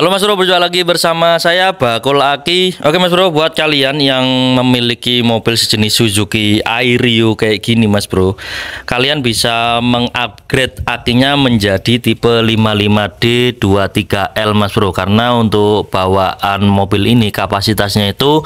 Halo Mas Bro, berjumpa lagi bersama saya Bakul Aki. Oke Mas Bro, buat kalian yang memiliki mobil sejenis Suzuki Airio kayak gini Mas Bro, kalian bisa mengupgrade akinya menjadi tipe 55D23L Mas Bro karena untuk bawaan mobil ini kapasitasnya itu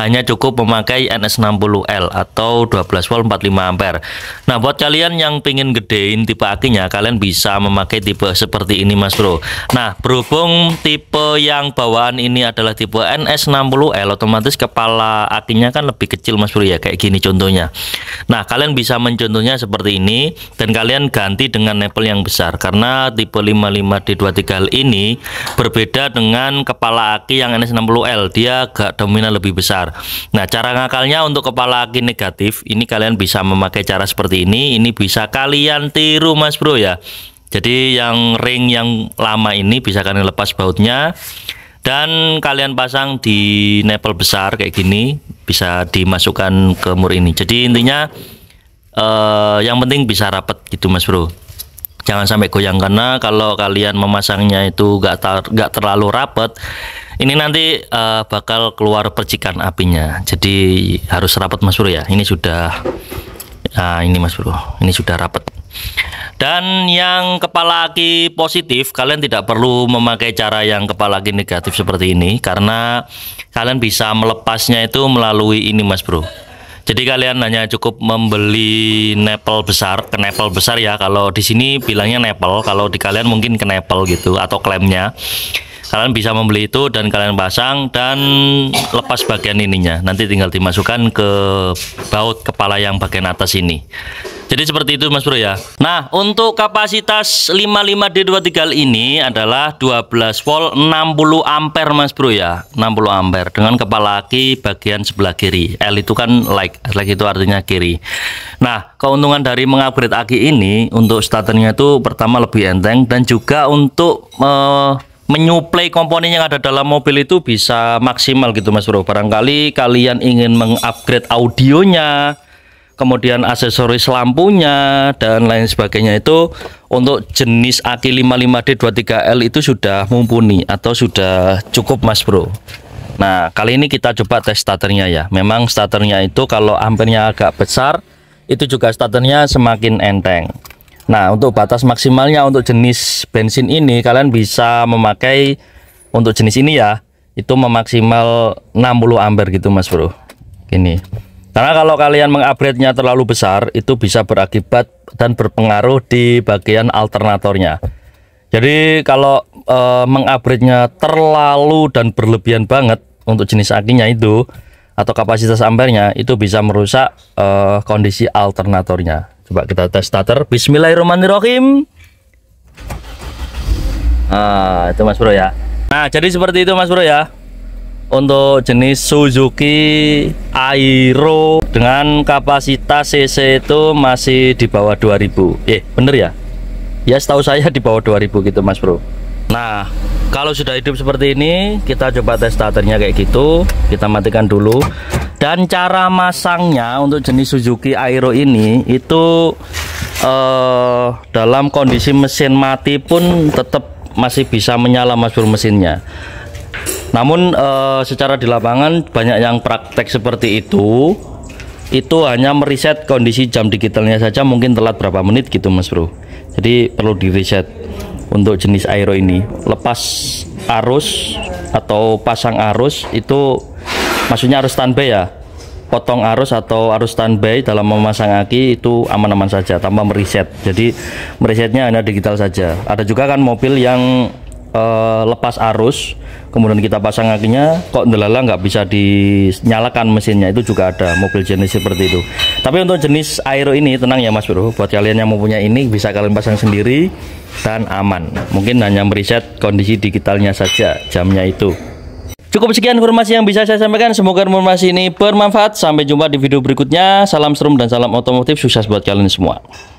hanya cukup memakai NS60L atau 12 volt 45 ampere. Nah, buat kalian yang pengen gedein tipe akinya, kalian bisa memakai tipe seperti ini Mas Bro. Nah, berhubung tipe yang bawaan ini adalah tipe NS60L eh, otomatis kepala akinya kan lebih kecil Mas Bro ya kayak gini contohnya nah kalian bisa mencontohnya seperti ini dan kalian ganti dengan nepel yang besar karena tipe 55D23L ini berbeda dengan kepala aki yang NS60L dia agak dominan lebih besar nah cara ngakalnya untuk kepala aki negatif ini kalian bisa memakai cara seperti ini ini bisa kalian tiru Mas Bro ya jadi yang ring yang lama ini bisa kalian lepas bautnya dan kalian pasang di nepel besar kayak gini bisa dimasukkan ke mur ini. Jadi intinya eh, yang penting bisa rapat gitu Mas Bro. Jangan sampai goyang karena kalau kalian memasangnya itu gak gak terlalu rapat ini nanti uh, bakal keluar percikan apinya jadi harus rapat mas bro ya ini sudah nah ini mas bro ini sudah rapat dan yang kepala aki positif, kalian tidak perlu memakai cara yang kepala aki negatif seperti ini karena kalian bisa melepasnya itu melalui ini Mas Bro. Jadi kalian hanya cukup membeli nepel besar, kenepel besar ya. Kalau di sini bilangnya nepel, kalau di kalian mungkin kenepel gitu atau klemnya. Kalian bisa membeli itu dan kalian pasang dan lepas bagian ininya. Nanti tinggal dimasukkan ke baut kepala yang bagian atas ini. Jadi seperti itu Mas Bro ya. Nah, untuk kapasitas 55D23 ini adalah 12 volt 60 ampere Mas Bro ya. 60 ampere dengan kepala aki bagian sebelah kiri. L itu kan like, like itu artinya kiri. Nah, keuntungan dari mengupgrade aki ini untuk starternya itu pertama lebih enteng dan juga untuk uh, menyuplai komponen yang ada dalam mobil itu bisa maksimal gitu Mas Bro. Barangkali kalian ingin mengupgrade audionya kemudian aksesoris lampunya dan lain sebagainya itu untuk jenis aki 55D23L itu sudah mumpuni atau sudah cukup Mas Bro Nah kali ini kita coba tes starternya ya memang starternya itu kalau ampernya agak besar itu juga starternya semakin enteng Nah untuk batas maksimalnya untuk jenis bensin ini kalian bisa memakai untuk jenis ini ya itu memaksimal 60 ampere gitu Mas Bro ini karena kalau kalian mengupgrade-nya terlalu besar, itu bisa berakibat dan berpengaruh di bagian alternatornya. Jadi kalau e, mengupgrade-nya terlalu dan berlebihan banget untuk jenis akinya itu atau kapasitas ampernya itu bisa merusak e, kondisi alternatornya. Coba kita tes starter. Bismillahirrahmanirrahim. Nah, itu Mas Bro ya. Nah, jadi seperti itu Mas Bro ya untuk jenis Suzuki Aero dengan kapasitas CC itu masih di bawah 2000 eh bener ya ya setahu saya di bawah 2000 gitu mas bro nah kalau sudah hidup seperti ini kita coba tes starternya kayak gitu kita matikan dulu dan cara masangnya untuk jenis Suzuki Aero ini itu eh, dalam kondisi mesin mati pun tetap masih bisa menyala mas bro mesinnya namun eh, secara di lapangan banyak yang praktek seperti itu. Itu hanya meriset kondisi jam digitalnya saja mungkin telat berapa menit gitu Mas Bro. Jadi perlu di reset untuk jenis aero ini. Lepas arus atau pasang arus itu maksudnya arus standby ya. Potong arus atau arus standby dalam memasang aki itu aman-aman saja tanpa meriset. Jadi meresetnya hanya digital saja. Ada juga kan mobil yang uh, lepas arus kemudian kita pasang akinya kok delala nggak bisa dinyalakan mesinnya itu juga ada mobil jenis seperti itu tapi untuk jenis aero ini tenang ya mas bro buat kalian yang mempunyai ini bisa kalian pasang sendiri dan aman mungkin hanya meriset kondisi digitalnya saja jamnya itu Cukup sekian informasi yang bisa saya sampaikan. Semoga informasi ini bermanfaat. Sampai jumpa di video berikutnya. Salam serum dan salam otomotif. Sukses buat kalian semua.